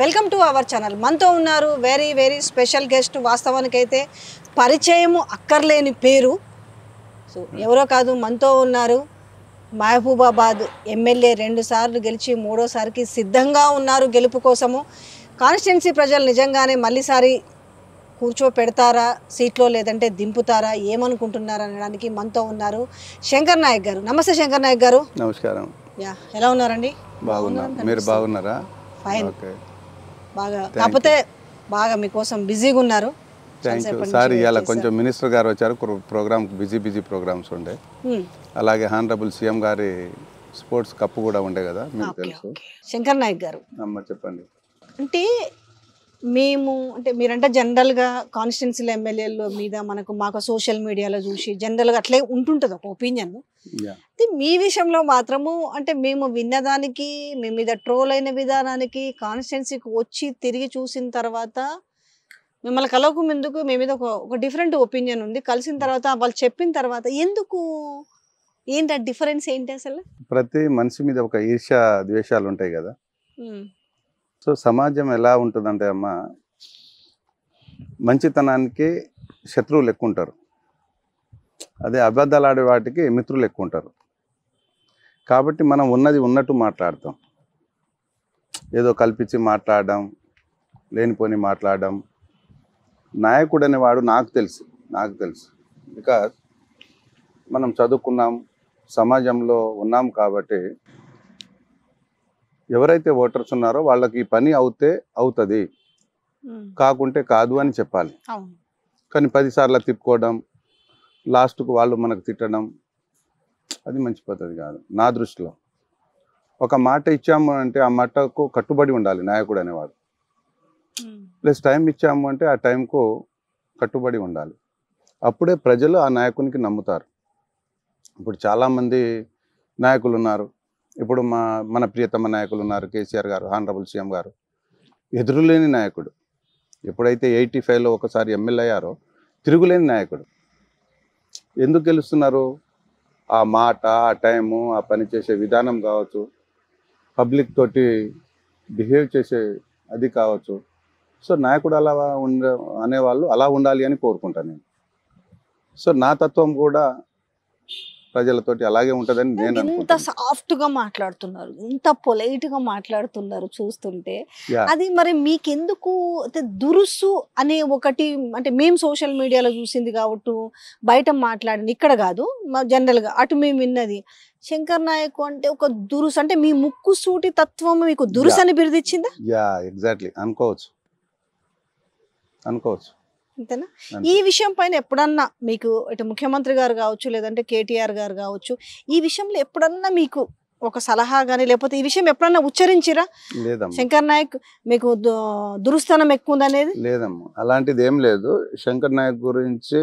Welcome to our channel మనతో ఉన్నారు very very special guest వాస్తవానికైతే పరిచయము అక్కర్లేని పేరు సో ఎవరో కాదు మనతో ఉన్నారు మహబూబాబాద్ ఎమ్మెల్యే రెండుసార్లు గెలిచి మూడోసారికి సిద్ధంగా ఉన్నారు గెలుపు కోసము కాన్స్టిట్యున్సీ ప్రజలు నిజంగానే మళ్ళీసారి కూర్చోపెడతారా సీట్లో లేదంటే దింపుతారా ఏమనుకుంటున్నారా అనడానికి మనతో ఉన్నారు శంకర్ నాయక్ గారు నమస్తే శంకర్ నాయక్ గారు నమస్కారం యా ఎలా ఉన్నారండి బాగున్నాను మీరు బాగున్నారా ఫైన్ బాగా కాకపోతే బాగా మీకోసం బిజీగా ఉన్నారు థ్యాంక్ యూ సార్ ఇలా కొంచెం మినిస్టర్ గారు వచ్చారు ప్రోగ్రామ్ బిజీ బిజీ ప్రోగ్రామ్స్ ఉండే hmm. అలాగే హానరబుల్ సీఎం గారి స్పోర్ట్స్ కప్పు కూడా ఉండే కదా మీకు తెలుసు శంకర్ నాయక్ గారు అమ్మ చెప్పండి అంటే మేము అంటే మీరంటే జనరల్గా కాన్స్టిట్యున్సీల ఎమ్మెల్యేల మీద మనకు మాకు సోషల్ మీడియాలో చూసి జనరల్గా అట్లే ఉంటుంటుంది ఒక ఒపీనియన్ అయితే మీ విషయంలో మాత్రము అంటే మేము విన్నదానికి మీ మీద ట్రోల్ అయిన విధానానికి కాన్స్టిట్యున్సీకి వచ్చి తిరిగి చూసిన తర్వాత మిమ్మల్ని కలవకు ముందుకు మీ మీద ఒక ఒక డిఫరెంట్ ఒపీనియన్ ఉంది కలిసిన తర్వాత వాళ్ళు చెప్పిన తర్వాత ఎందుకు ఏంటి డిఫరెన్స్ ఏంటి అసలు ప్రతి మనిషి మీద ఒక ఈర్ష ద్వేషాలు ఉంటాయి కదా సో సమాజం ఎలా ఉంటుందంటే అమ్మ మంచితనానికి శత్రువులు ఎక్కువ ఉంటారు అదే అబద్ధాలు ఆడే వాటికి మిత్రులు ఎక్కువ ఉంటారు కాబట్టి మనం ఉన్నది ఉన్నట్టు మాట్లాడతాం ఏదో కల్పించి మాట్లాడడం లేనిపోని మాట్లాడడం నాయకుడు అనేవాడు నాకు తెలుసు నాకు తెలుసు బికాస్ మనం చదువుకున్నాం సమాజంలో ఉన్నాం కాబట్టి ఎవరైతే ఓటర్స్ ఉన్నారో వాళ్ళకి పని అవుతే అవుతుంది కాకుంటే కాదు అని చెప్పాలి కానీ పదిసార్లు తిప్పుకోవడం లాస్ట్కు వాళ్ళు మనకు తిట్టడం అది మంచి పద్ధతి కాదు నా దృష్టిలో ఒక మాట ఇచ్చాము అంటే ఆ మాటకు కట్టుబడి ఉండాలి నాయకుడు అనేవాడు ప్లస్ టైం ఇచ్చాము అంటే ఆ టైంకు కట్టుబడి ఉండాలి అప్పుడే ప్రజలు ఆ నాయకునికి నమ్ముతారు ఇప్పుడు చాలామంది నాయకులు ఉన్నారు ఇప్పుడు మా మన ప్రియతమ నాయకులు ఉన్నారు కేసీఆర్ గారు హానరబుల్ సీఎం గారు ఎదురులేని నాయకుడు ఎప్పుడైతే ఎయిటీ ఫైవ్లో ఒకసారి ఎమ్మెల్యే అయ్యారో తిరుగులేని నాయకుడు ఎందుకు గెలుస్తున్నారు ఆ మాట ఆ టైము ఆ పని చేసే విధానం కావచ్చు పబ్లిక్ తోటి బిహేవ్ చేసే అది కావచ్చు సో నాయకుడు అలా ఉండ అనేవాళ్ళు అలా ఉండాలి అని కోరుకుంటాను నేను సో నా తత్వం కూడా ప్రజలతోటి అలాగే ఉంటదని నేను ఇంత సాఫ్ట్ గా మాట్లాడుతున్నారు ఇంత పొలైట్ గా మాట్లాడుతున్నారు చూస్తుంటే అది మరి మీకెందుకు దురుసు అనే ఒకటి అంటే మేము సోషల్ మీడియాలో చూసింది కాబట్టి బయట మాట్లాడింది ఇక్కడ కాదు జనరల్ గా అటు మేము విన్నది శంకర్ నాయక్ అంటే ఒక దురుసు అంటే మీ ముక్కు సూటి తత్వం మీకు దురుసు అని బిరుదిచ్చిందా ఎగ్జాక్ట్లీ అనుకోవచ్చు అనుకోవచ్చు అంతేనా ఈ విషయం పైన ఎప్పుడన్నా మీకు ఇటు ముఖ్యమంత్రి గారు కావచ్చు లేదంటే కేటీఆర్ గారు కావచ్చు ఈ విషయంలో ఎప్పుడన్నా మీకు ఒక సలహా కానీ లేకపోతే ఈ విషయం ఎప్పుడన్నా ఉచ్చరించిరా శంకర్ నాయక్ మీకు దురుస్థానం ఎక్కువ ఉందనేది లేదమ్మా అలాంటిది ఏం లేదు శంకర్ నాయక్ గురించి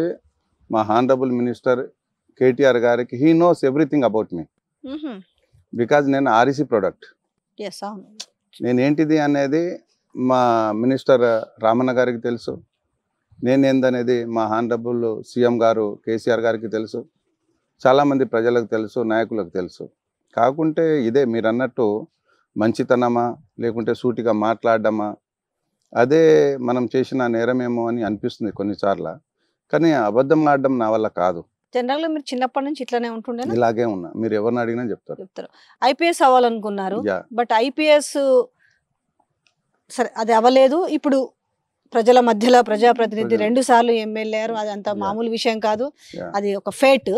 మా హానరబుల్ మినిస్టర్ కేటీఆర్ గారికి he knows everything about me because నేను ఆర్ఈసీ ప్రోడక్ట్ నేనేంటిది అనేది మా మినిస్టర్ రామన్న గారికి తెలుసు నేను ఏందనేది మా హానరబుల్ సీఎం గారు కేసీఆర్ గారికి తెలుసు చాలామంది ప్రజలకు తెలుసు నాయకులకు తెలుసు కాకుంటే ఇదే మీరు అన్నట్టు మంచితనమా లేకుంటే సూటిగా మాట్లాడడమా అదే మనం చేసిన నేరమేమో అని అనిపిస్తుంది కొన్నిసార్లు కానీ అబద్ధం ఆడడం నా వల్ల కాదు జనరల్గా మీరు చిన్నప్పటి నుంచి ఇట్లానే ఉంటుండే ఇలాగే ఉన్నా మీరు ఎవరిని అడిగినా చెప్తారు చెప్తారు ఐపీఎస్ అవ్వాలనుకున్నారు బట్ ఐపీఎస్ సరే అది అవ్వలేదు ఇప్పుడు ప్రజల మధ్యలో ప్రజాప్రతినిధి రెండు సార్లు ఎమ్మెల్యే అది అంత మామూలు విషయం కాదు అది ఒక ఫేట్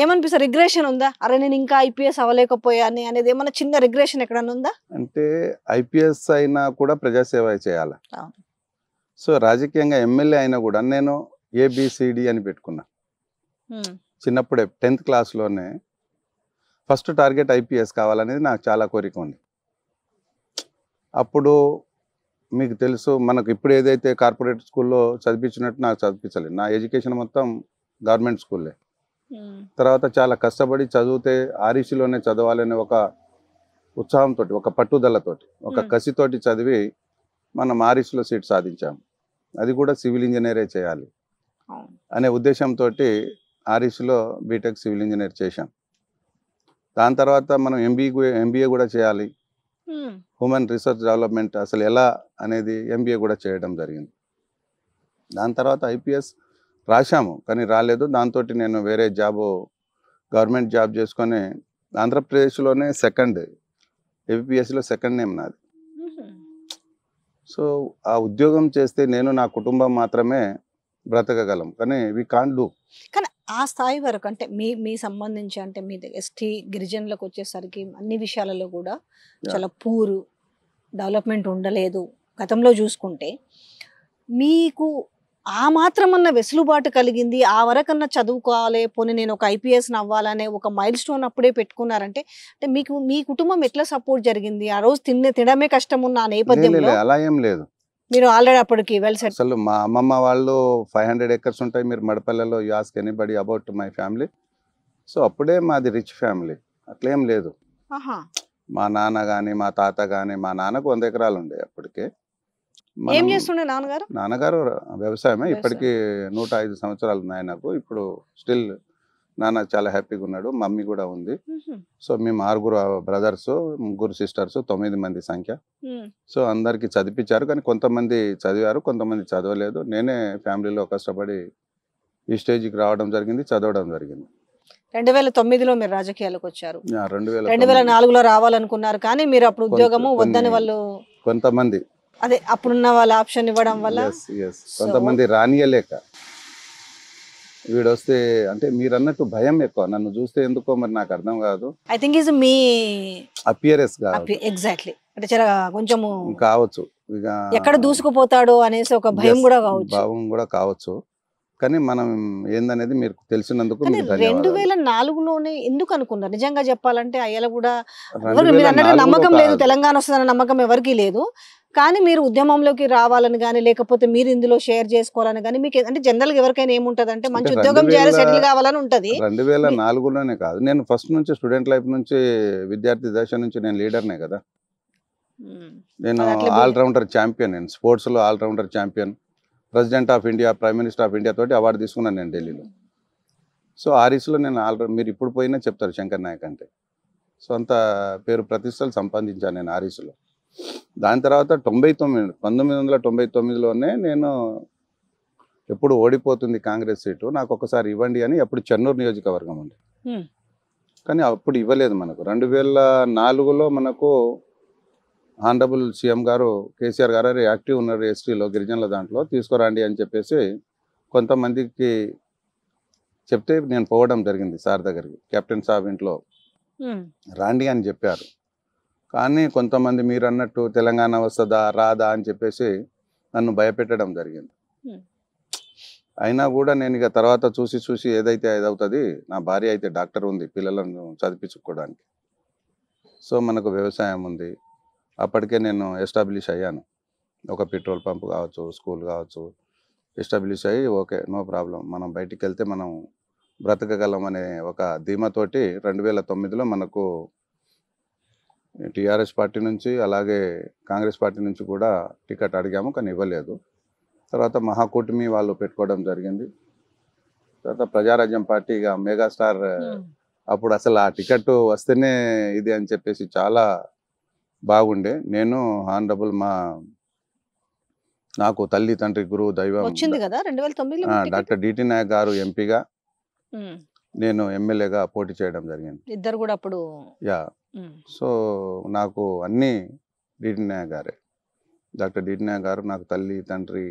ఏమనిపిస్తారు రిగ్రెషన్ ఉందా అరే నేను ఇంకా ఐపీఎస్ అవ్వలేకపోయాను అనేది ఏమైనా చిన్న రిగ్రెషన్ ఎక్కడన్నా ఉందా అంటే ఐపీఎస్ అయినా కూడా ప్రజాసేవ చేయాలి సో రాజకీయంగా ఎమ్మెల్యే అయినా కూడా నేను ఏబిసిడి అని పెట్టుకున్నా hmm. చిన్నప్పుడే టెన్త్ క్లాస్లోనే ఫస్ట్ టార్గెట్ ఐపీఎస్ కావాలనేది నాకు చాలా కోరిక ఉంది అప్పుడు మీకు తెలుసు మనకు ఇప్పుడు ఏదైతే కార్పొరేట్ స్కూల్లో చదివించినట్టు నాకు చదివించలేదు నా ఎడ్యుకేషన్ మొత్తం గవర్నమెంట్ స్కూల్లే తర్వాత చాలా కష్టపడి చదివితే ఆరీసీలోనే చదవాలనే ఒక ఉత్సాహంతో ఒక పట్టుదలతోటి ఒక కసితోటి చదివి మనం ఆరీసీలో సీట్ సాధించాం అది కూడా సివిల్ ఇంజనీరే చేయాలి అనే ఉద్దేశంతో ఆరీసీలో బీటెక్ సివిల్ ఇంజనీర్ చేశాం దాని తర్వాత మనం ఎంబీ ఎంబీఏ కూడా చేయాలి హ్యూమన్ రీసెర్చ్ డెవలప్మెంట్ అసలు ఎలా అనేది ఎంబీఏ కూడా చేయడం జరిగింది దాని తర్వాత ఐపీఎస్ రాశాము కానీ రాలేదు దాంతో నేను వేరే జాబు గవర్నమెంట్ జాబ్ చేసుకొని ఆంధ్రప్రదేశ్లోనే సెకండ్ ఏపీఎస్సీలో సెకండ్ నేమ్ నాది సో ఆ ఉద్యోగం చేస్తే నేను నా కుటుంబం మాత్రమే బ్రతకగలం కానీ వి కాన్ డూ కానీ ఆ స్థాయి వరకు అంటే మీ మీ సంబంధించి అంటే మీ ఎస్టీ గిరిజనులకు వచ్చేసరికి అన్ని విషయాలలో కూడా చాలా పూరు డెవలప్మెంట్ ఉండలేదు గతంలో చూసుకుంటే మీకు ఆ మాత్రం అన్న వెసులుబాటు కలిగింది ఆ వరకన్నా చదువుకోవాలి పోనీ నేను ఒక ఐపీఎస్ని అవ్వాలనే ఒక మైల్ స్టోన్ అప్పుడే పెట్టుకున్నారంటే అంటే మీకు మీ కుటుంబం ఎట్లా సపోర్ట్ జరిగింది ఆ రోజు తిన్న తినడమే కష్టం ఉన్న ఆ నేపథ్యంలో అలా ఏం లేదు మీరు ఆల్రెడీ అప్పటికి వెల్ సెట్ అసలు మా అమ్మమ్మ వాళ్ళు ఫైవ్ హండ్రెడ్ ఎకర్స్ ఉంటాయి మీరు మడపల్లెలో ask ask anybody about my family so అప్పుడే మాది రిచ్ ఫ్యామిలీ అట్లేం లేదు మా నాన్న కానీ మా తాత కానీ మా నాన్నకు వంద ఎకరాలు ఉండే అప్పటికే ఏం చేస్తుండే నాన్నగారు నాన్నగారు వ్యవసాయమే ఇప్పటికి నూట ఐదు సంవత్సరాలు ఉన్నాయి నాకు ఇప్పుడు స్టిల్ నాన్న చాలా హ్యాపీగా ఉన్నాడు మమ్మీ కూడా ఉంది సో మేము ఆరుగురు బ్రదర్స్ ముగ్గురు సిస్టర్స్ తొమ్మిది మంది సంఖ్య సో అందరికి చదివించారు కానీ కొంతమంది చదివారు కొంతమంది చదవలేదు నేనే ఫ్యామిలీలో కష్టపడి ఈ స్టేజ్కి రావడం జరిగింది చదవడం జరిగింది రెండు వేల తొమ్మిదిలో మీరు రాజకీయాలకు వచ్చారు రెండు వేల రెండు వేల నాలుగులో రావాలనుకున్నారు కానీ మీరు అప్పుడు ఉద్యోగము వద్దని వాళ్ళు కొంతమంది అదే అప్పుడున్న వాళ్ళ ఆప్షన్ ఇవ్వడం వల్ల కొంతమంది రానియలేక వీడు వస్తే అంటే మీరు అన్నట్టు భయం ఎక్కువ నన్ను చూస్తే ఎందుకో మరి నాకు అర్థం కాదు I think is me appearance exactly అంటే చాలా కొంచెము కావచ్చు ఎక్కడ దూసుకుపోతాడు అనేసి ఒక భయం కూడా కావచ్చు భావం కూడా కావచ్చు కానీ మనం ఏందనేది మీరు తెలిసినందుకు రెండు వేల నాలుగులోనే ఎందుకు అనుకున్నారు నిజంగా చెప్పాలంటే అయ్యలు కూడా నమ్మకం లేదు తెలంగాణ వస్తుందన్న నమ్మకం ఎవరికీ లేదు కానీ మీరు ఉద్యమంలోకి రావాలని కానీ లేకపోతే మీరు ఇందులో షేర్ చేసుకోవాలని కానీ మీకు అంటే జనరల్గా ఎవరికైనా ఏముంటది అంటే మంచి ఉద్యోగం చేయాలి సెటిల్ కావాలని ఉంటుంది రెండు వేల నాలుగులోనే కాదు నేను ఫస్ట్ నుంచి స్టూడెంట్ లైఫ్ నుంచి విద్యార్థి దశ నుంచి నేను లీడర్నే కదా నేను ఆల్రౌండర్ ఛాంపియన్ నేను స్పోర్ట్స్లో allrounder champion president of India prime minister of India తోటి అవార్డు తీసుకున్నాను నేను ఢిల్లీలో సో రీస్లో నేను ఆల్రెడీ మీరు ఇప్పుడు పోయినా చెప్తారు శంకర్ నాయక్ అంటే సో అంత పేరు ప్రతిష్టలు సంపాదించాను నేను రీస్లో దాని తర్వాత తొంభై తొమ్మిది పంతొమ్మిది వందల తొంభై తొమ్మిదిలోనే నేను ఎప్పుడు ఓడిపోతుంది కాంగ్రెస్ సీటు నాకు ఒకసారి ఇవ్వండి అని అప్పుడు చెన్నూరు నియోజకవర్గం ఉండే కానీ అప్పుడు ఇవ్వలేదు మనకు రెండు వేల నాలుగులో మనకు ఆనరబుల్ సీఎం గారు కేసీఆర్ గారు యాక్టివ్ ఉన్నారు ఎస్టీలో గిరిజనుల దాంట్లో తీసుకురండి అని చెప్పేసి కొంతమందికి చెప్తే నేను పోవడం జరిగింది సార్ దగ్గరికి కెప్టెన్ సాబ్ ఇంట్లో రాండి అని చెప్పారు కానీ కొంతమంది మీరు అన్నట్టు తెలంగాణ వస్తుందా రాదా అని చెప్పేసి నన్ను భయపెట్టడం జరిగింది అయినా కూడా నేను ఇక తర్వాత చూసి చూసి ఏదైతే ఏదవుతుంది నా భార్య అయితే డాక్టర్ ఉంది పిల్లలను చదివించుకోవడానికి సో మనకు వ్యవసాయం ఉంది అప్పటికే నేను ఎస్టాబ్లిష్ అయ్యాను ఒక పెట్రోల్ పంప్ కావచ్చు స్కూల్ కావచ్చు ఎస్టాబ్లిష్ అయ్యి ఓకే నో ప్రాబ్లం మనం బయటికి వెళ్తే మనం బ్రతకగలం అనే ఒక ధీమాతోటి రెండు వేల తొమ్మిదిలో మనకు టీఆర్ఎస్ పార్టీ నుంచి అలాగే కాంగ్రెస్ పార్టీ నుంచి కూడా టికెట్ అడిగాము కానీ ఇవ్వలేదు తర్వాత మహాకూటమి వాళ్ళు పెట్టుకోవడం జరిగింది తర్వాత ప్రజారాజ్యం పార్టీగా మెగాస్టార్ అప్పుడు అసలు ఆ టికెట్ వస్తేనే ఇది అని చెప్పేసి చాలా బాగుండే నేను ఆనరబుల్ మా నాకు తల్లి తండ్రి గురువు దైవం వచ్చింది కదా డాక్టర్ డిటి నాయక్ గారు ఎంపీగా నేను ఎమ్మెల్యేగా పోటీ చేయడం జరిగింది ఇద్దరు కూడా అప్పుడు యా సో నాకు అన్ని డిటి నాయక్ గారే డాక్టర్ డిటి నాయక్ గారు నాకు తల్లి తండ్రి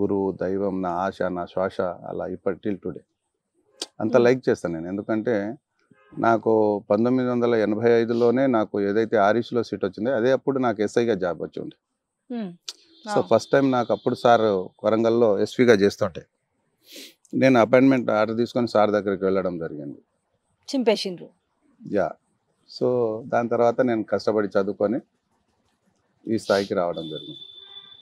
గురువు దైవం నా ఆశ నా శ్వాస అలా ఇప్పటి టిల్ టుడే అంత లైక్ చేస్తాను నేను ఎందుకంటే నాకు పంతొమ్మిది వందల ఎనభై ఐదులోనే నాకు ఏదైతే ఆరిష్లో సీట్ వచ్చిందో అదే అప్పుడు నాకు ఎస్ఐగా జాబ్ వచ్చి ఉండే సో ఫస్ట్ టైం నాకు అప్పుడు సార్ వరంగల్లో ఎస్పీగా చేస్తుంటే నేను అపాయింట్మెంట్ ఆర్డర్ తీసుకొని సార్ దగ్గరికి వెళ్ళడం జరిగింది చింపేసిండ్రు యా సో దాని తర్వాత నేను కష్టపడి చదువుకొని ఈ స్థాయికి రావడం జరిగింది